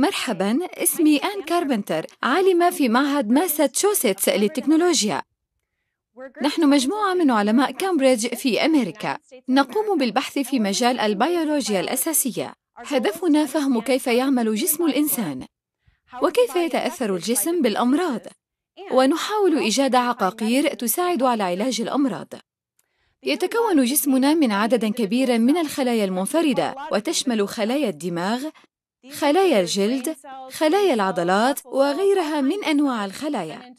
مرحبا اسمي آن كاربنتر عالمة في معهد ماساتشوستس للتكنولوجيا نحن مجموعة من علماء كامبريدج في أمريكا نقوم بالبحث في مجال البيولوجيا الأساسية هدفنا فهم كيف يعمل جسم الإنسان وكيف يتأثر الجسم بالأمراض ونحاول إيجاد عقاقير تساعد على علاج الأمراض يتكون جسمنا من عدد كبير من الخلايا المنفردة وتشمل خلايا الدماغ خلايا الجلد خلايا العضلات وغيرها من انواع الخلايا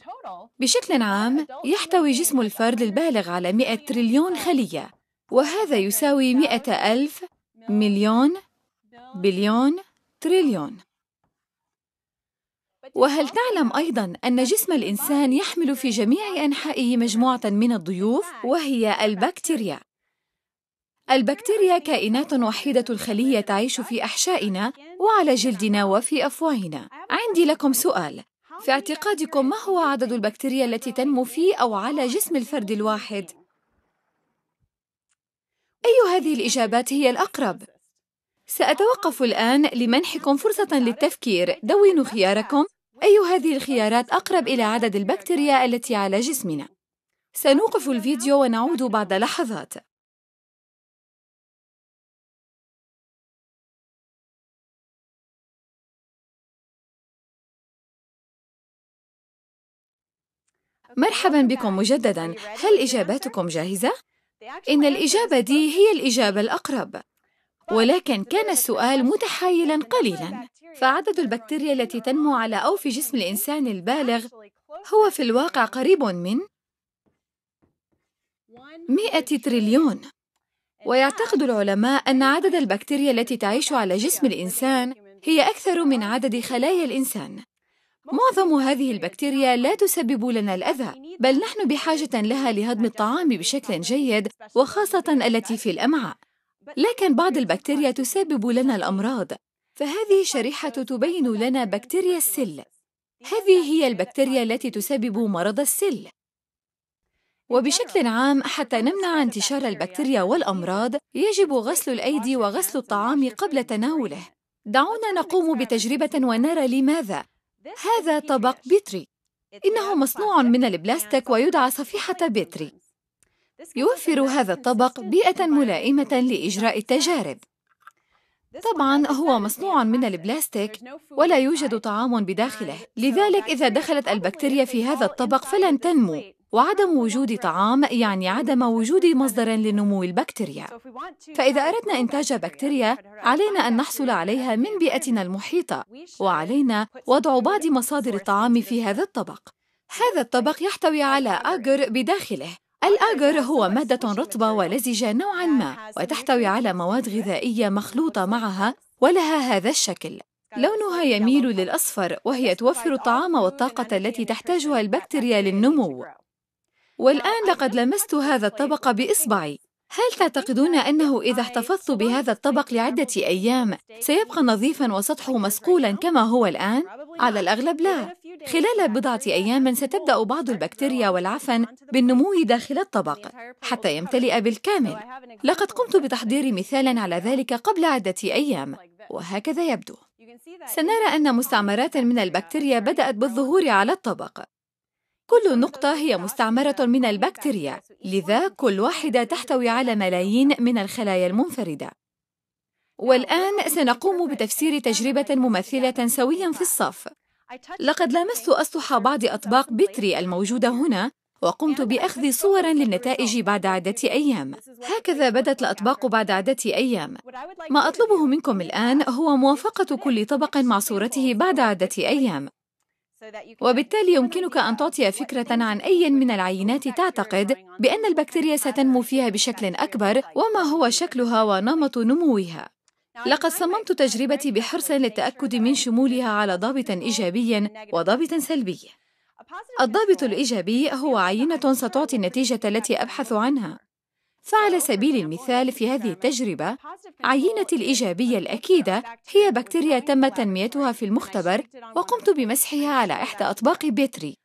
بشكل عام يحتوي جسم الفرد البالغ على 100 تريليون خليه وهذا يساوي 100 الف مليون بليون تريليون وهل تعلم ايضا ان جسم الانسان يحمل في جميع انحائه مجموعه من الضيوف وهي البكتيريا البكتيريا كائنات وحيدة الخلية تعيش في أحشائنا وعلى جلدنا وفي أفواهنا عندي لكم سؤال في اعتقادكم ما هو عدد البكتيريا التي تنمو في أو على جسم الفرد الواحد؟ أي هذه الإجابات هي الأقرب؟ سأتوقف الآن لمنحكم فرصة للتفكير دونوا خياركم أي هذه الخيارات أقرب إلى عدد البكتيريا التي على جسمنا؟ سنوقف الفيديو ونعود بعد لحظات مرحبا بكم مجددا هل إجاباتكم جاهزة؟ إن الإجابة دي هي الإجابة الأقرب ولكن كان السؤال متحايلا قليلا فعدد البكتيريا التي تنمو على أوف جسم الإنسان البالغ هو في الواقع قريب من 100 تريليون ويعتقد العلماء أن عدد البكتيريا التي تعيش على جسم الإنسان هي أكثر من عدد خلايا الإنسان معظم هذه البكتيريا لا تسبب لنا الأذى بل نحن بحاجة لها لهضم الطعام بشكل جيد وخاصة التي في الأمعاء لكن بعض البكتيريا تسبب لنا الأمراض فهذه شريحة تبين لنا بكتيريا السل هذه هي البكتيريا التي تسبب مرض السل وبشكل عام حتى نمنع انتشار البكتيريا والأمراض يجب غسل الأيدي وغسل الطعام قبل تناوله دعونا نقوم بتجربة ونرى لماذا هذا طبق بيتري إنه مصنوع من البلاستيك ويدعى صفيحة بيتري يوفر هذا الطبق بيئة ملائمة لإجراء التجارب طبعا هو مصنوع من البلاستيك ولا يوجد طعام بداخله لذلك إذا دخلت البكتيريا في هذا الطبق فلن تنمو وعدم وجود طعام يعني عدم وجود مصدر لنمو البكتيريا فإذا أردنا إنتاج بكتيريا علينا أن نحصل عليها من بيئتنا المحيطة وعلينا وضع بعض مصادر الطعام في هذا الطبق هذا الطبق يحتوي على آجر بداخله الآجر هو مادة رطبة ولزجة نوعاً ما وتحتوي على مواد غذائية مخلوطة معها ولها هذا الشكل لونها يميل للأصفر وهي توفر الطعام والطاقة التي تحتاجها البكتيريا للنمو والآن لقد لمست هذا الطبق بإصبعي هل تعتقدون أنه إذا احتفظت بهذا الطبق لعدة أيام سيبقى نظيفا وسطحه مسقولا كما هو الآن؟ على الأغلب لا خلال بضعة أيام ستبدأ بعض البكتيريا والعفن بالنمو داخل الطبق حتى يمتلئ بالكامل لقد قمت بتحضير مثالاً على ذلك قبل عدة أيام وهكذا يبدو سنرى أن مستعمرات من البكتيريا بدأت بالظهور على الطبق كل نقطة هي مستعمرة من البكتيريا، لذا كل واحدة تحتوي على ملايين من الخلايا المنفردة. والآن سنقوم بتفسير تجربة مماثلة سويا في الصف. لقد لامست أسطح بعض أطباق بيتري الموجودة هنا وقمت بأخذ صورا للنتائج بعد عدة أيام هكذا بدت الأطباق بعد عدة أيام ما أطلبه منكم الآن هو موافقة كل طبق مع صورته بعد عدة أيام وبالتالي يمكنك أن تعطي فكرة عن أي من العينات تعتقد بأن البكتيريا ستنمو فيها بشكل أكبر وما هو شكلها ونمط نموها. لقد صممت تجربتي بحرص للتأكد من شمولها على ضابط إيجابي وضابط سلبي. الضابط الإيجابي هو عينة ستعطي النتيجة التي أبحث عنها، فعلى سبيل المثال في هذه التجربة عينة الإيجابية الأكيدة هي بكتيريا تم تنميتها في المختبر وقمت بمسحها على إحدى أطباق بيتري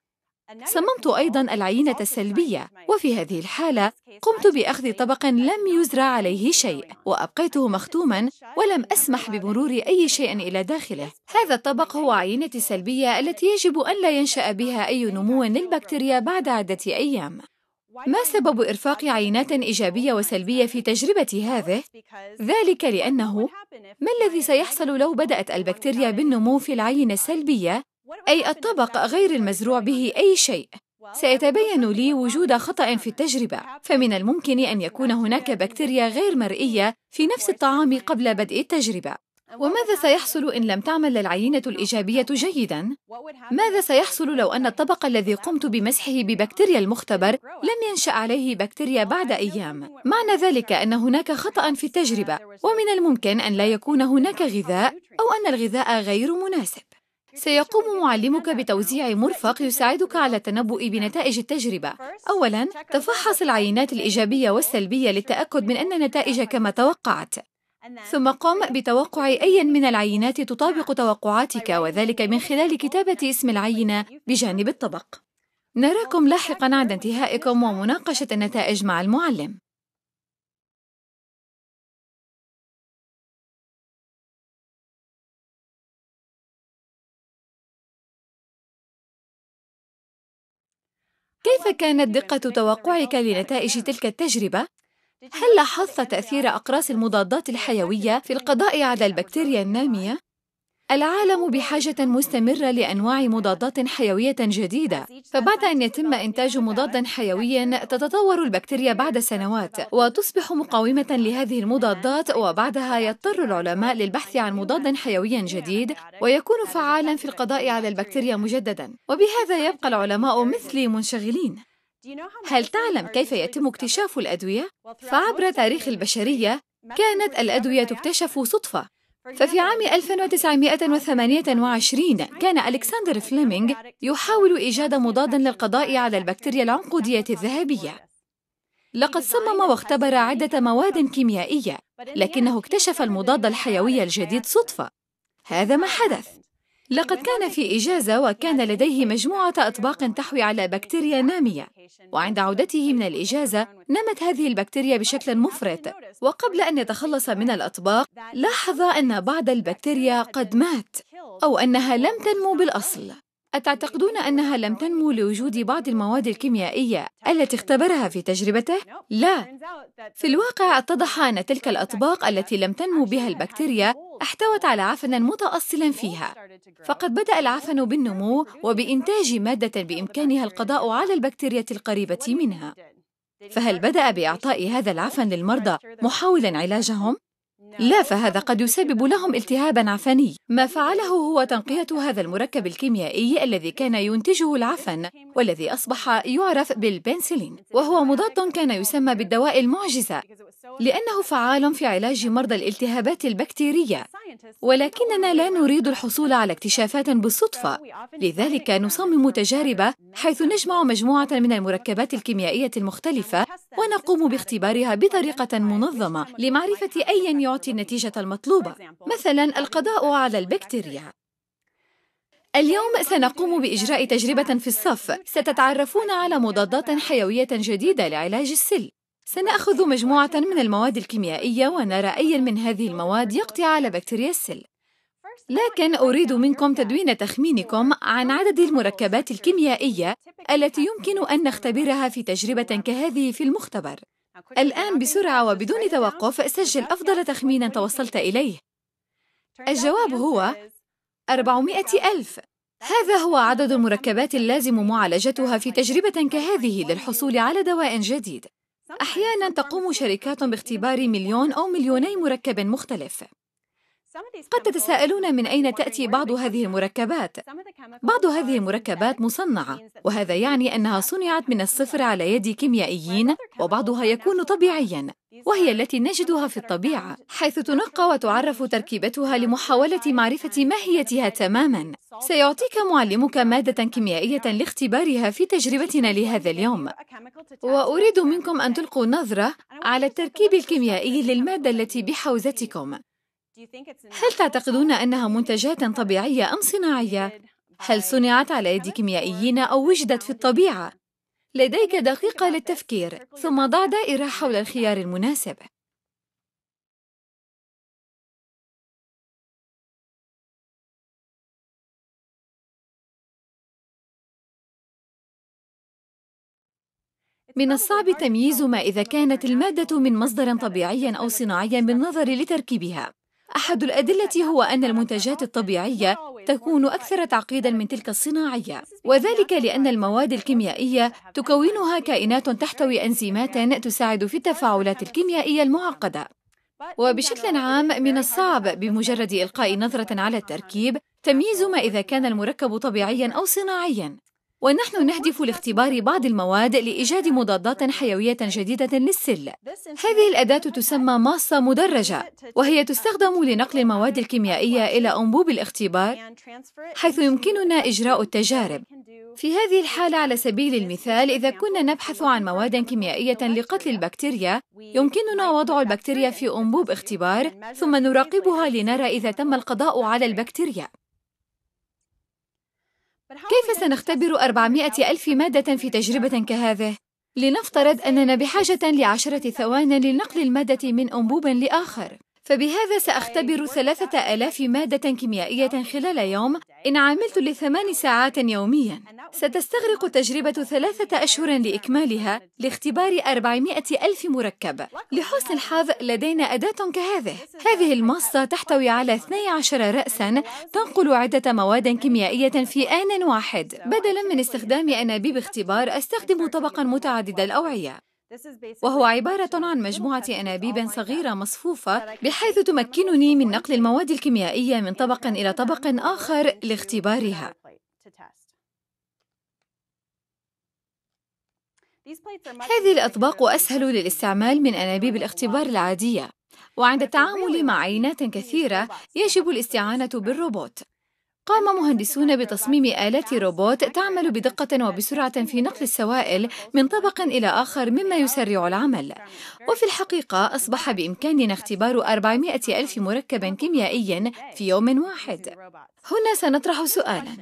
صممت أيضا العينة السلبية وفي هذه الحالة قمت بأخذ طبق لم يزرع عليه شيء وأبقيته مختوما ولم أسمح بمرور أي شيء إلى داخله هذا الطبق هو عينة السلبية التي يجب أن لا ينشأ بها أي نمو للبكتيريا بعد عدة أيام ما سبب إرفاق عينات إيجابية وسلبية في تجربة هذه؟ ذلك لأنه ما الذي سيحصل لو بدأت البكتيريا بالنمو في العينة السلبية؟ أي الطبق غير المزروع به أي شيء سيتبين لي وجود خطأ في التجربة، فمن الممكن أن يكون هناك بكتيريا غير مرئية في نفس الطعام قبل بدء التجربة. وماذا سيحصل إن لم تعمل العينة الإيجابية جيداً؟ ماذا سيحصل لو أن الطبق الذي قمت بمسحه ببكتيريا المختبر لم ينشأ عليه بكتيريا بعد أيام؟ معنى ذلك أن هناك خطأ في التجربة، ومن الممكن أن لا يكون هناك غذاء أو أن الغذاء غير مناسب. سيقوم معلمك بتوزيع مرفق يساعدك على التنبؤ بنتائج التجربة. أولاً، تفحص العينات الإيجابية والسلبية للتأكد من أن النتائج كما توقعت. ثم قم بتوقع أي من العينات تطابق توقعاتك وذلك من خلال كتابة اسم العينة بجانب الطبق. نراكم لاحقا عند انتهائكم ومناقشة النتائج مع المعلم. كيف كانت دقة توقعك لنتائج تلك التجربة هل لاحظت تأثير أقراص المضادات الحيوية في القضاء على البكتيريا النامية؟ العالم بحاجة مستمرة لأنواع مضادات حيوية جديدة، فبعد أن يتم إنتاج مضاد حيوي تتطور البكتيريا بعد سنوات وتصبح مقاومة لهذه المضادات وبعدها يضطر العلماء للبحث عن مضاد حيوي جديد ويكون فعالا في القضاء على البكتيريا مجددا، وبهذا يبقى العلماء مثلي منشغلين. هل تعلم كيف يتم اكتشاف الأدوية؟ فعبر تاريخ البشرية كانت الأدوية تكتشف صدفة ففي عام 1928 كان ألكسندر فليمينغ يحاول إيجاد مضاد للقضاء على البكتيريا العنقودية الذهبية لقد صمم واختبر عدة مواد كيميائية لكنه اكتشف المضاد الحيوي الجديد صدفة هذا ما حدث لقد كان في إجازة وكان لديه مجموعة أطباق تحوي على بكتيريا نامية وعند عودته من الإجازة نمت هذه البكتيريا بشكل مفرط وقبل أن يتخلص من الأطباق لاحظ أن بعض البكتيريا قد مات أو أنها لم تنمو بالأصل أتعتقدون أنها لم تنمو لوجود بعض المواد الكيميائية التي اختبرها في تجربته؟ لا في الواقع اتضح أن تلك الأطباق التي لم تنمو بها البكتيريا احتوت على عفن متأصل فيها فقد بدأ العفن بالنمو وبإنتاج مادة بإمكانها القضاء على البكتيريا القريبة منها فهل بدأ بإعطاء هذا العفن للمرضى محاولا علاجهم؟ لا فهذا قد يسبب لهم التهابا عفني ما فعله هو تنقية هذا المركب الكيميائي الذي كان ينتجه العفن والذي أصبح يعرف بالبنسلين وهو مضاد كان يسمى بالدواء المعجزة لأنه فعال في علاج مرضى الالتهابات البكتيرية ولكننا لا نريد الحصول على اكتشافات بالصدفة لذلك نصمم تجارب حيث نجمع مجموعة من المركبات الكيميائية المختلفة ونقوم باختبارها بطريقة منظمة لمعرفة أي يعطي تعطي النتيجة المطلوبة مثلا القضاء على البكتيريا اليوم سنقوم بإجراء تجربة في الصف ستتعرفون على مضادات حيوية جديدة لعلاج السل سنأخذ مجموعة من المواد الكيميائية ونرى أي من هذه المواد يقضي على بكتيريا السل لكن أريد منكم تدوين تخمينكم عن عدد المركبات الكيميائية التي يمكن أن نختبرها في تجربة كهذه في المختبر الآن بسرعة وبدون توقف سجل أفضل تخمين توصلت إليه الجواب هو 400 ألف هذا هو عدد المركبات اللازم معالجتها في تجربة كهذه للحصول على دواء جديد أحياناً تقوم شركات باختبار مليون أو مليوني مركب مختلف قد تتساءلون من أين تأتي بعض هذه المركبات بعض هذه المركبات مصنعة وهذا يعني أنها صنعت من الصفر على يد كيميائيين وبعضها يكون طبيعيا وهي التي نجدها في الطبيعة حيث تنقى وتعرف تركيبتها لمحاولة معرفة ماهيتها تماما سيعطيك معلمك مادة كيميائية لاختبارها في تجربتنا لهذا اليوم وأريد منكم أن تلقوا نظرة على التركيب الكيميائي للمادة التي بحوزتكم هل تعتقدون أنها منتجات طبيعية أم صناعية؟ هل صنعت على يد كيميائيين أو وجدت في الطبيعة؟ لديك دقيقة للتفكير، ثم ضع دائرة حول الخيار المناسب. من الصعب تمييز ما إذا كانت المادة من مصدر طبيعي أو صناعي بالنظر لتركيبها أحد الأدلة هو أن المنتجات الطبيعية تكون أكثر تعقيدا من تلك الصناعية، وذلك لأن المواد الكيميائية تكونها كائنات تحتوي أنزيمات تساعد في التفاعلات الكيميائية المعقدة. وبشكل عام من الصعب بمجرد إلقاء نظرة على التركيب تمييز ما إذا كان المركب طبيعيا أو صناعيا، ونحن نهدف لاختبار بعض المواد لإيجاد مضادات حيوية جديدة للسل. هذه الأداة تسمى ماصة مدرجة، وهي تستخدم لنقل المواد الكيميائية إلى أنبوب الاختبار، حيث يمكننا إجراء التجارب. في هذه الحالة على سبيل المثال إذا كنا نبحث عن مواد كيميائية لقتل البكتيريا يمكننا وضع البكتيريا في أنبوب اختبار ثم نراقبها لنرى إذا تم القضاء على البكتيريا كيف سنختبر 400 ألف مادة في تجربة كهذه؟ لنفترض أننا بحاجة لعشرة ثوان لنقل المادة من أنبوب لآخر فبهذا سأختبر أيوة. ثلاثة آلاف مادة كيميائية خلال يوم إن عملت لثمان ساعات يوميا ستستغرق تجربة ثلاثة أشهر لإكمالها لاختبار أربعمائة ألف مركب لحسن الحظ لدينا أداة كهذه هذه المصة تحتوي على 12 رأسا تنقل عدة مواد كيميائية في آن واحد بدلا من استخدام أنابيب اختبار أستخدم طبقا متعدد الأوعية وهو عبارة عن مجموعة أنابيب oh صغيرة مصفوفة بحيث تمكنني من نقل المواد الكيميائية من طبق إلى طبق آخر لاختبارها. هذه الأطباق أسهل للاستعمال من أنابيب الاختبار العادية، وعند التعامل مع عينات كثيرة يجب الاستعانة بالروبوت. قام مهندسون بتصميم آلات روبوت تعمل بدقة وبسرعة في نقل السوائل من طبق إلى آخر مما يسرع العمل وفي الحقيقة أصبح بإمكاننا اختبار 400 ألف مركب كيميائي في يوم واحد هنا سنطرح سؤالا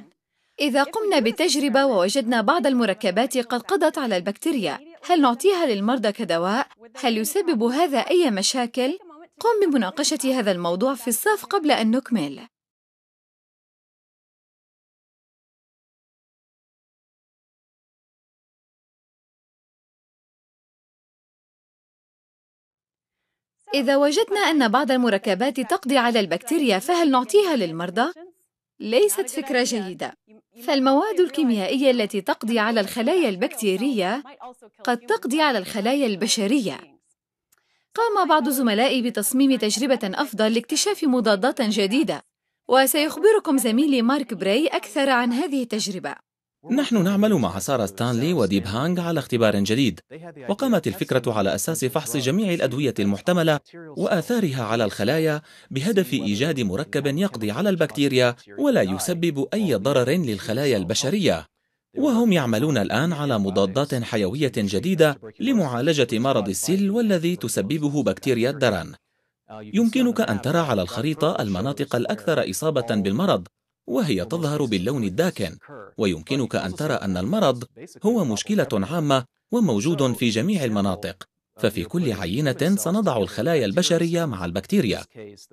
إذا قمنا بالتجربة ووجدنا بعض المركبات قد قضت على البكتيريا هل نعطيها للمرضى كدواء؟ هل يسبب هذا أي مشاكل؟ قم بمناقشة هذا الموضوع في الصف قبل أن نكمل إذا وجدنا أن بعض المركبات تقضي على البكتيريا فهل نعطيها للمرضى؟ ليست فكرة جيدة فالمواد الكيميائية التي تقضي على الخلايا البكتيرية قد تقضي على الخلايا البشرية قام بعض زملائي بتصميم تجربة أفضل لاكتشاف مضادات جديدة وسيخبركم زميلي مارك براي أكثر عن هذه التجربة نحن نعمل مع سارة ستانلي وديب هانغ على اختبار جديد وقامت الفكرة على أساس فحص جميع الأدوية المحتملة وآثارها على الخلايا بهدف إيجاد مركب يقضي على البكتيريا ولا يسبب أي ضرر للخلايا البشرية وهم يعملون الآن على مضادات حيوية جديدة لمعالجة مرض السل والذي تسببه بكتيريا الدرن يمكنك أن ترى على الخريطة المناطق الأكثر إصابة بالمرض وهي تظهر باللون الداكن ويمكنك أن ترى أن المرض هو مشكلة عامة وموجود في جميع المناطق uh, ففي كل عينة سنضع الخلايا البشرية مع البكتيريا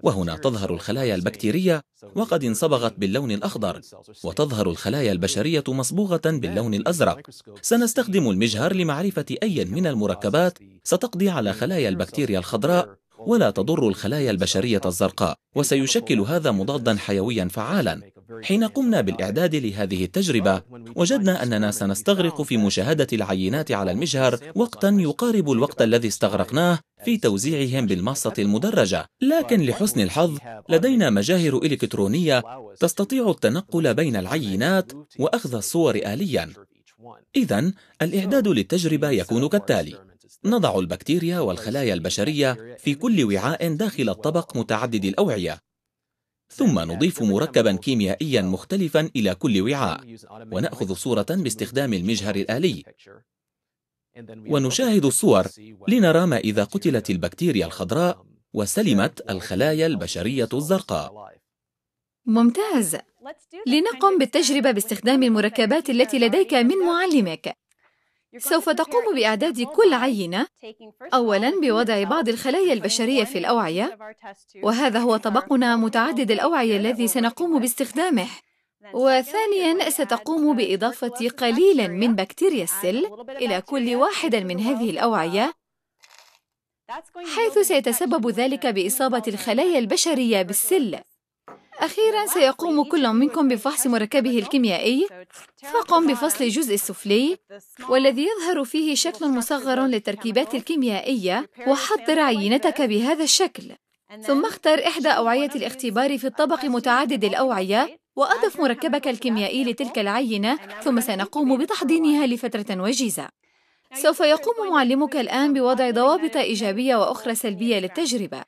وهنا تظهر الخلايا البكتيرية وقد انصبغت باللون الأخضر وتظهر الخلايا البشرية مصبوغة باللون الأزرق سنستخدم المجهر لمعرفة أي من المركبات ستقضي على خلايا البكتيريا الخضراء ولا تضر الخلايا البشرية الزرقاء وسيشكل هذا مضادا حيويا فعالا حين قمنا بالإعداد لهذه التجربة وجدنا أننا سنستغرق في مشاهدة العينات على المجهر وقتا يقارب الوقت الذي استغرقناه في توزيعهم بالمصة المدرجة لكن لحسن الحظ لدينا مجاهر إلكترونية تستطيع التنقل بين العينات وأخذ الصور آليا إذا الإعداد للتجربة يكون كالتالي نضع البكتيريا والخلايا البشرية في كل وعاء داخل الطبق متعدد الأوعية ثم نضيف مركبا كيميائيا مختلفا إلى كل وعاء ونأخذ صورة باستخدام المجهر الآلي ونشاهد الصور لنرى ما إذا قتلت البكتيريا الخضراء وسلمت الخلايا البشرية الزرقاء ممتاز لنقم بالتجربة باستخدام المركبات التي لديك من معلمك سوف تقوم بإعداد كل عينة أولاً بوضع بعض الخلايا البشرية في الأوعية وهذا هو طبقنا متعدد الأوعية الذي سنقوم باستخدامه وثانياً ستقوم بإضافة قليلاً من بكتيريا السل إلى كل واحد من هذه الأوعية حيث سيتسبب ذلك بإصابة الخلايا البشرية بالسل أخيرا سيقوم كل منكم بفحص مركبه الكيميائي فقم بفصل الجزء السفلي والذي يظهر فيه شكل مصغر للتركيبات الكيميائية وحضر عينتك بهذا الشكل ثم اختر إحدى أوعية الاختبار في الطبق متعدد الأوعية وأضف مركبك الكيميائي لتلك العينة ثم سنقوم بتحضينها لفترة وجيزة سوف يقوم معلمك الآن بوضع ضوابط إيجابية وأخرى سلبية للتجربة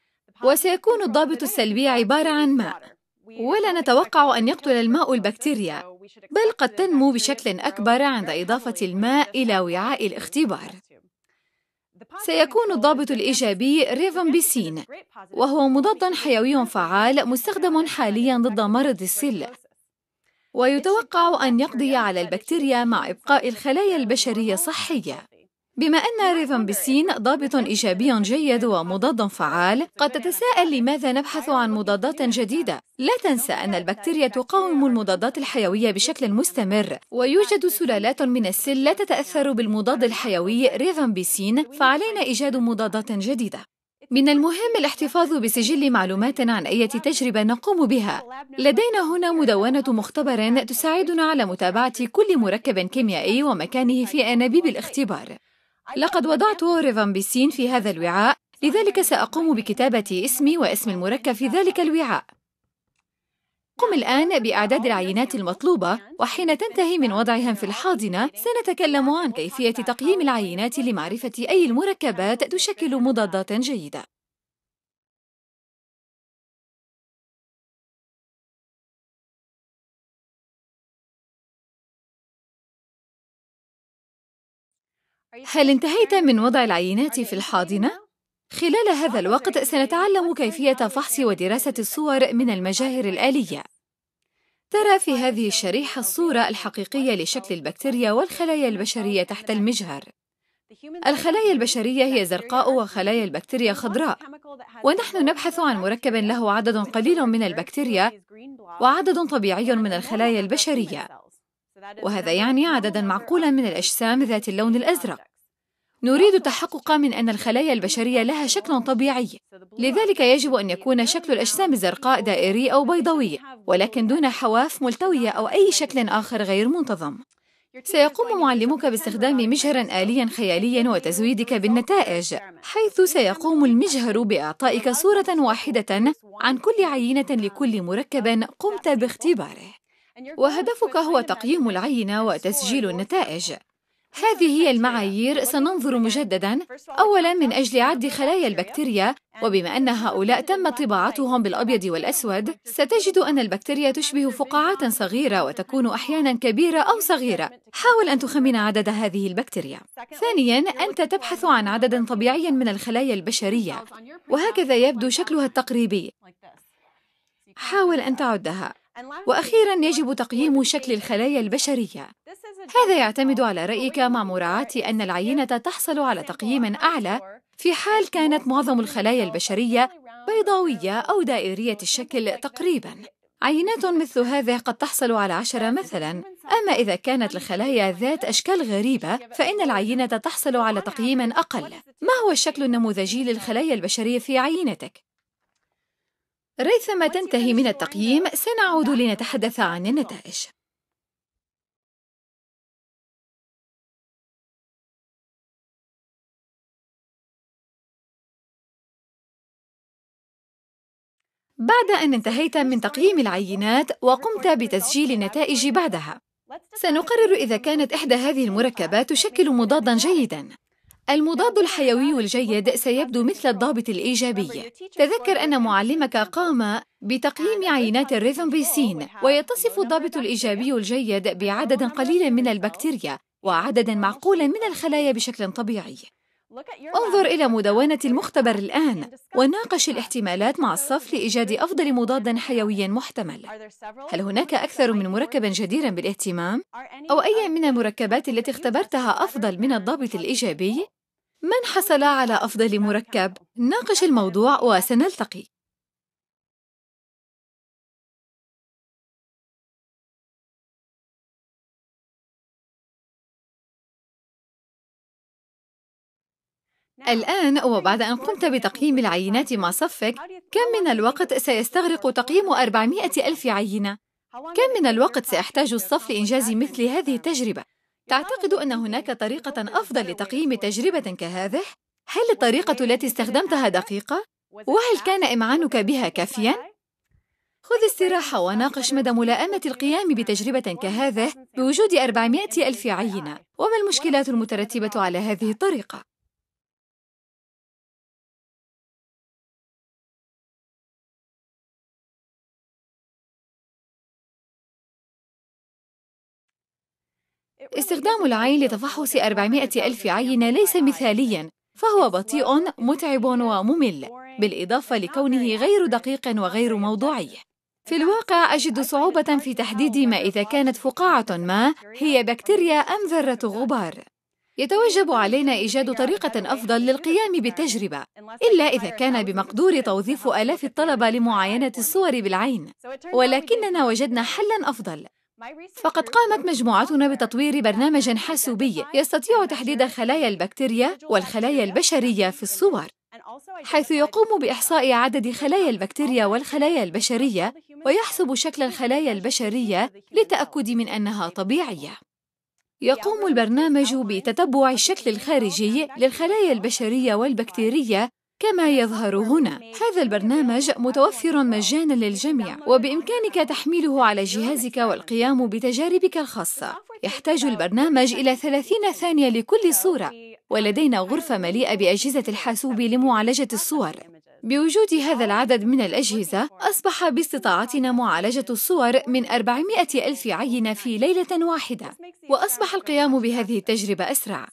وسيكون الضابط السلبي عبارة عن ماء ولا نتوقع أن يقتل الماء البكتيريا بل قد تنمو بشكل أكبر عند إضافة الماء إلى وعاء الاختبار سيكون الضابط الإيجابي ريفامبيسين وهو مضاد حيوي فعال مستخدم حاليا ضد مرض السل ويتوقع أن يقضي على البكتيريا مع إبقاء الخلايا البشرية صحية بما أن ريفان بالسين ضابط إيجابي جيد ومضاد فعال قد تتساءل لماذا نبحث عن مضادات جديدة لا تنسى أن البكتيريا تقاوم المضادات الحيوية بشكل مستمر ويوجد سلالات من السل لا تتأثر بالمضاد الحيوي ريفان بيسين فعلينا إيجاد مضادات جديدة من المهم الاحتفاظ بسجل معلومات عن أي تجربة نقوم بها. لدينا هنا مدونة مختبر تساعدنا على متابعة كل مركب كيميائي ومكانه في أنابيب الاختبار. لقد وضعت ريفامبيسين في هذا الوعاء لذلك سأقوم بكتابة اسمي واسم المركب في ذلك الوعاء قم الآن بإعداد العينات المطلوبة وحين تنتهي من وضعها في الحاضنة سنتكلم عن كيفية تقييم العينات لمعرفة أي المركبات تشكل مضادات جيدة هل انتهيت من وضع العينات في الحاضنة؟ خلال هذا الوقت سنتعلم كيفية فحص ودراسة الصور من المجاهر الآلية ترى في هذه الشريحة الصورة الحقيقية لشكل البكتيريا والخلايا البشرية تحت المجهر الخلايا البشرية هي زرقاء وخلايا البكتيريا خضراء ونحن نبحث عن مركب له عدد قليل من البكتيريا وعدد طبيعي من الخلايا البشرية وهذا يعني عددا معقولا من الأجسام ذات اللون الأزرق نريد التحقق من أن الخلايا البشرية لها شكل طبيعي لذلك يجب أن يكون شكل الأجسام الزرقاء دائري أو بيضوي ولكن دون حواف ملتوية أو أي شكل آخر غير منتظم سيقوم معلمك باستخدام مجهرا آليا خياليا وتزويدك بالنتائج حيث سيقوم المجهر بإعطائك صورة واحدة عن كل عينة لكل مركب قمت باختباره وهدفك هو تقييم العينة وتسجيل النتائج هذه هي المعايير سننظر مجددا اولا من اجل عد خلايا البكتيريا وبما ان هؤلاء تم طباعتهم بالابيض والاسود ستجد ان البكتيريا تشبه فقاعات صغيره وتكون احيانا كبيره او صغيره حاول ان تخمن عدد هذه البكتيريا ثانيا انت تبحث عن عدد طبيعي من الخلايا البشريه وهكذا يبدو شكلها التقريبي حاول ان تعدها واخيرا يجب تقييم شكل الخلايا البشريه هذا يعتمد على رايك مع مراعاه ان العينه تحصل على تقييم اعلى في حال كانت معظم الخلايا البشريه بيضاويه او دائريه الشكل تقريبا عينات مثل هذه قد تحصل على عشرة مثلا أما إذا كانت الخلايا ذات أشكال غريبة فإن العينة تحصل على تقييم أقل ما هو الشكل النموذجي للخلايا البشرية في عينتك؟ ريثما تنتهي من التقييم سنعود لنتحدث عن النتائج بعد أن انتهيت من تقييم العينات وقمت بتسجيل النتائج بعدها سنقرر إذا كانت إحدى هذه المركبات تشكل مضادا جيدا المضاد الحيوي الجيد سيبدو مثل الضابط الإيجابي تذكر أن معلمك قام بتقييم عينات الريثم بيسين ويتصف الضابط الإيجابي الجيد بعدد قليل من البكتيريا وعدد معقول من الخلايا بشكل طبيعي انظر إلى مدونة المختبر الآن وناقش الاحتمالات مع الصف لإيجاد أفضل مضاد حيوي محتمل. هل هناك أكثر من مركب جدير بالاهتمام؟ أو أي من المركبات التي اختبرتها أفضل من الضابط الإيجابي؟ من حصل على أفضل مركب؟ ناقش الموضوع وسنلتقي. نعم. الآن وبعد أن قمت بتقييم العينات مع صفك كم من الوقت سيستغرق تقييم 400 ألف عينة؟ كم من الوقت سيحتاج الصف لإنجاز مثل هذه التجربة؟ تعتقد أن هناك طريقة أفضل لتقييم تجربة كهذه؟ هل الطريقة التي استخدمتها دقيقة؟ وهل كان إمعانك بها كافياً؟ خذ استراحة وناقش مدى ملائمة القيام بتجربة كهذه بوجود 400 ألف عينة وما المشكلات المترتبة على هذه الطريقة؟ استخدام العين لتفحص 400 ألف عينة ليس مثالياً فهو بطيء متعب وممل بالإضافة لكونه غير دقيق وغير موضوعي في الواقع أجد صعوبة في تحديد ما إذا كانت فقاعة ما هي بكتيريا أم ذرة غبار يتوجب علينا إيجاد طريقة أفضل للقيام بالتجربة إلا إذا كان بمقدور توظيف آلاف الطلبة لمعاينة الصور بالعين ولكننا وجدنا حلاً أفضل فقد قامت مجموعتنا بتطوير برنامج حاسوبي يستطيع تحديد خلايا البكتيريا والخلايا البشرية في الصور حيث يقوم بإحصاء عدد خلايا البكتيريا والخلايا البشرية ويحسب شكل الخلايا البشرية للتأكد من أنها طبيعية يقوم البرنامج بتتبع الشكل الخارجي للخلايا البشرية والبكتيرية كما يظهر هنا هذا البرنامج متوفر مجانا للجميع وبإمكانك تحميله على جهازك والقيام بتجاربك الخاصة يحتاج البرنامج إلى 30 ثانية لكل صورة ولدينا غرفة مليئة بأجهزة الحاسوب لمعالجة الصور بوجود هذا العدد من الأجهزة أصبح باستطاعتنا معالجة الصور من 400 ألف عينة في ليلة واحدة وأصبح القيام بهذه التجربة أسرع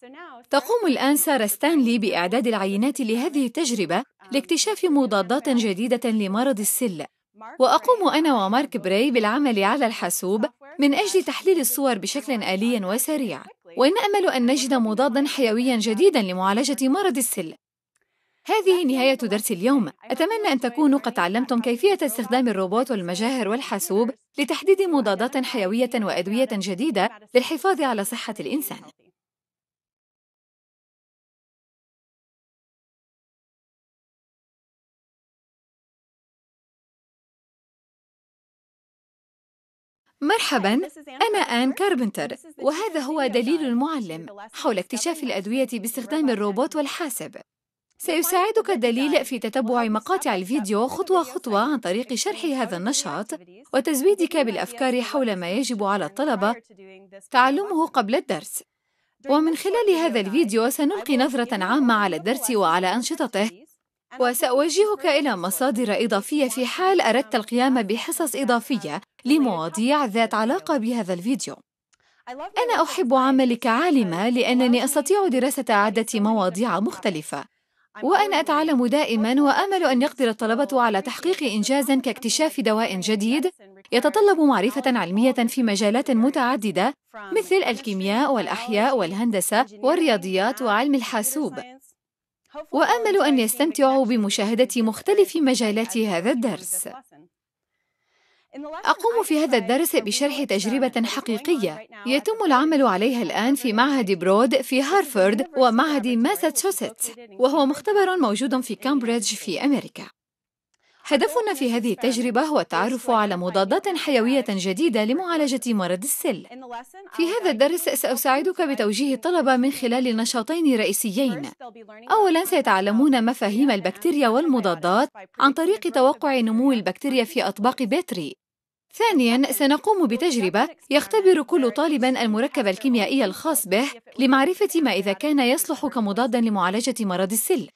تقوم الآن سارة ستانلي بإعداد العينات لهذه التجربة لاكتشاف مضادات جديدة لمرض السل وأقوم أنا ومارك براي بالعمل على الحاسوب من أجل تحليل الصور بشكل آلي وسريع ونأمل أن نجد مضاداً حيوياً جديداً لمعالجة مرض السل هذه نهاية درس اليوم أتمنى أن تكونوا قد تعلمتم كيفية استخدام الروبوت والمجاهر والحاسوب لتحديد مضادات حيوية وأدوية جديدة للحفاظ على صحة الإنسان مرحبا أنا آن كاربنتر وهذا هو دليل المعلم حول اكتشاف الأدوية باستخدام الروبوت والحاسب سيساعدك الدليل في تتبع مقاطع الفيديو خطوة خطوة عن طريق شرح هذا النشاط وتزويدك بالأفكار حول ما يجب على الطلبة تعلمه قبل الدرس ومن خلال هذا الفيديو سنلقي نظرة عامة على الدرس وعلى أنشطته وسأوجهك إلى مصادر إضافية في حال أردت القيام بحصص إضافية لمواضيع ذات علاقة بهذا الفيديو. أنا أحب عملي كعالمة لأنني أستطيع دراسة عدة مواضيع مختلفة، وأنا أتعلم دائما وأمل أن يقدر الطلبة على تحقيق إنجاز كاكتشاف دواء جديد يتطلب معرفة علمية في مجالات متعددة مثل الكيمياء والأحياء والهندسة والرياضيات وعلم الحاسوب. وامل ان يستمتعوا بمشاهده مختلف مجالات هذا الدرس اقوم في هذا الدرس بشرح تجربه حقيقيه يتم العمل عليها الان في معهد برود في هارفارد ومعهد ماساتشوستس وهو مختبر موجود في كامبريدج في امريكا هدفنا في هذه التجربة هو التعرف على مضادات حيوية جديدة لمعالجة مرض السل. في هذا الدرس سأساعدك بتوجيه الطلبة من خلال نشاطين رئيسيين. أولاً سيتعلمون مفاهيم البكتيريا والمضادات عن طريق توقع نمو البكتيريا في أطباق بيتري. ثانياً سنقوم بتجربة يختبر كل طالب المركب الكيميائي الخاص به لمعرفة ما إذا كان يصلح كمضاد لمعالجة مرض السل.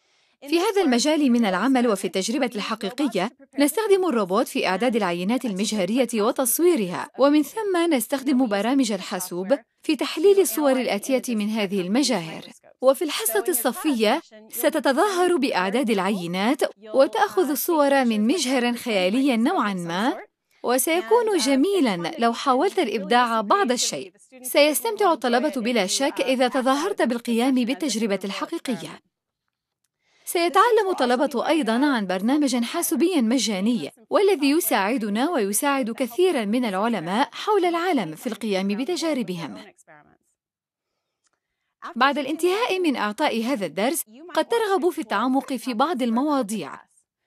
في هذا المجال من العمل وفي التجربة الحقيقية نستخدم الروبوت في إعداد العينات المجهرية وتصويرها ومن ثم نستخدم برامج الحاسوب في تحليل الصور الآتية من هذه المجاهر وفي الحصة الصفية ستتظاهر بأعداد العينات وتأخذ uh, الصور من مجهر خيالي نوعاً ما وسيكون uh, جميلا لو حاولت الابداع بعض الشيء سيستمتع الطلبه بلا شك اذا تظاهرت بالقيام بالتجربه الحقيقيه سيتعلم الطلبة أيضا عن برنامج حاسوبي مجاني والذي يساعدنا ويساعد كثيرا من العلماء حول العالم في القيام بتجاربهم بعد الانتهاء من إعطاء هذا الدرس قد ترغب في التعمق في بعض المواضيع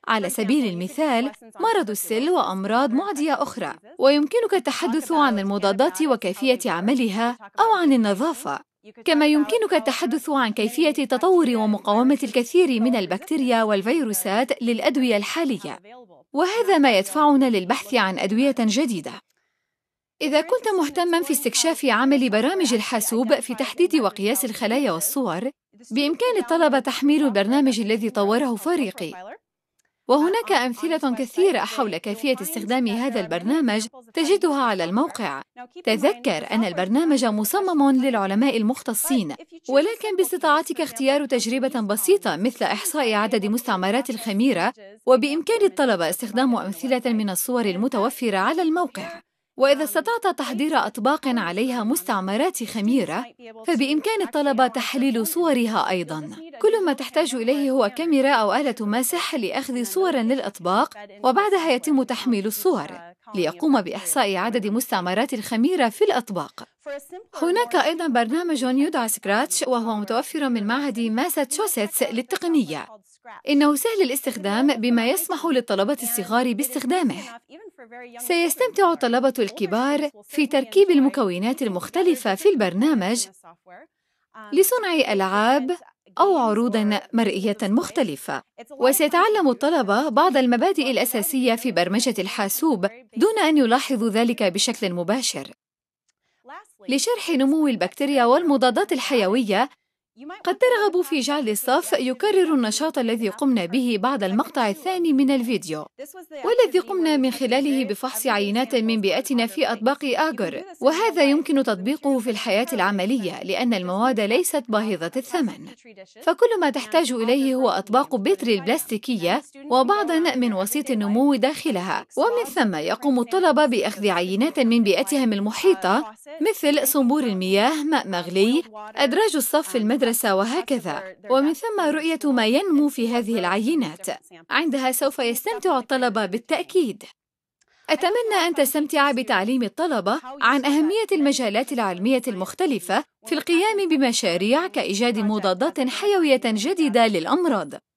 على سبيل المثال مرض السل وأمراض معدية أخرى ويمكنك التحدث عن المضادات وكيفية عملها أو عن النظافة كما يمكنك التحدث عن كيفية تطور ومقاومة الكثير من البكتيريا والفيروسات للأدوية الحالية، وهذا ما يدفعنا للبحث عن أدوية جديدة. إذا كنت مهتماً في استكشاف عمل برامج الحاسوب في تحديد وقياس الخلايا والصور، بإمكان الطلبة تحميل البرنامج الذي طوره فريقي، وهناك أمثلة كثيرة حول كيفية استخدام هذا البرنامج تجدها على الموقع. تذكر أن البرنامج مصمم للعلماء المختصين، ولكن باستطاعتك اختيار تجربة بسيطة مثل إحصاء عدد مستعمرات الخميرة، وبإمكان الطلبة استخدام أمثلة من الصور المتوفرة على الموقع. وإذا استطعت تحضير أطباق عليها مستعمرات خميرة فبإمكان الطلبة تحليل صورها أيضا كل ما تحتاج إليه هو كاميرا أو آلة ماسح لأخذ صور للأطباق وبعدها يتم تحميل الصور ليقوم بإحصاء عدد مستعمرات الخميرة في الأطباق هناك أيضا برنامج يدعى سكراتش وهو متوفر من معهد ماساتشوستس للتقنية إنه سهل الاستخدام بما يسمح للطلبة الصغار باستخدامه سيستمتع um, uh, الطلبة الكبار في تركيب المكونات المختلفة في البرنامج لصنع ألعاب أو عروض مرئية مختلفة وسيتعلم الطلبة بعض المبادئ الأساسية في برمجة الحاسوب دون أن يلاحظوا ذلك بشكل مباشر لشرح نمو البكتيريا والمضادات الحيوية قد ترغب في جعل الصف يكرر النشاط الذي قمنا به بعد المقطع الثاني من الفيديو والذي قمنا من خلاله بفحص عينات من بيئتنا في أطباق آجر وهذا يمكن تطبيقه في الحياة العملية لأن المواد ليست باهظة الثمن فكل ما تحتاج إليه هو أطباق بتر البلاستيكية وبعضا من وسيط النمو داخلها ومن ثم يقوم الطلبة بأخذ عينات من بيئتهم المحيطة مثل صنبور المياه ماء مغلي أدراج الصف في المدرسة المدرسة وهكذا ومن ثم رؤية ما ينمو في هذه العينات عندها سوف يستمتع الطلبة بالتأكيد أتمنى أن تستمتع بتعليم الطلبة عن أهمية المجالات العلمية المختلفة في القيام بمشاريع كإيجاد مضادات حيوية جديدة للأمراض